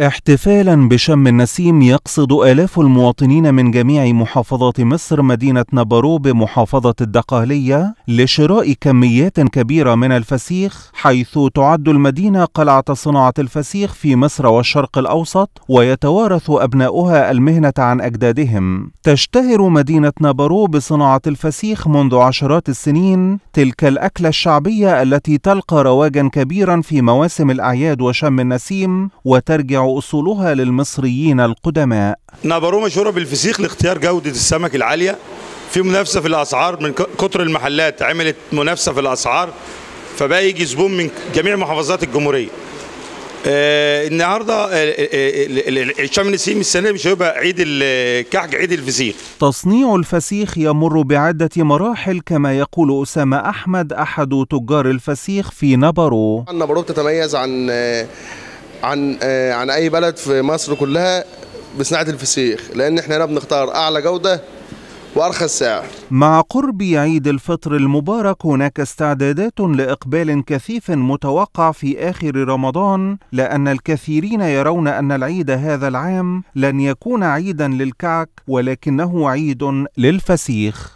احتفالا بشم النسيم يقصد آلاف المواطنين من جميع محافظات مصر مدينة نابارو بمحافظة الدقهلية لشراء كميات كبيرة من الفسيخ حيث تعد المدينة قلعة صناعة الفسيخ في مصر والشرق الأوسط ويتوارث أبناؤها المهنة عن أجدادهم تشتهر مدينة نابارو بصناعة الفسيخ منذ عشرات السنين تلك الأكلة الشعبية التي تلقى رواجا كبيرا في مواسم الأعياد وشم النسيم وترجع أصولها للمصريين القدماء نابرو مشهورة بالفسيخ لاختيار جودة السمك العالية في منافسة في الأسعار من كتر المحلات عملت منافسة في الأسعار فبقى يجي زبون من جميع محافظات الجمهورية آه النهارده الشام نسيم السنه مش هيبقى عيد الكحك عيد الفسيخ تصنيع الفسيخ يمر بعده مراحل كما يقول اسامه احمد احد تجار الفسيخ في نبرو نبرو بتتميز عن آه، عن آه، عن اي بلد في مصر كلها بصناعه الفسيخ لان احنا هنا بنختار اعلى جوده وارخص سعر. مع قرب عيد الفطر المبارك هناك استعدادات لاقبال كثيف متوقع في اخر رمضان لان الكثيرين يرون ان العيد هذا العام لن يكون عيدا للكعك ولكنه عيد للفسيخ.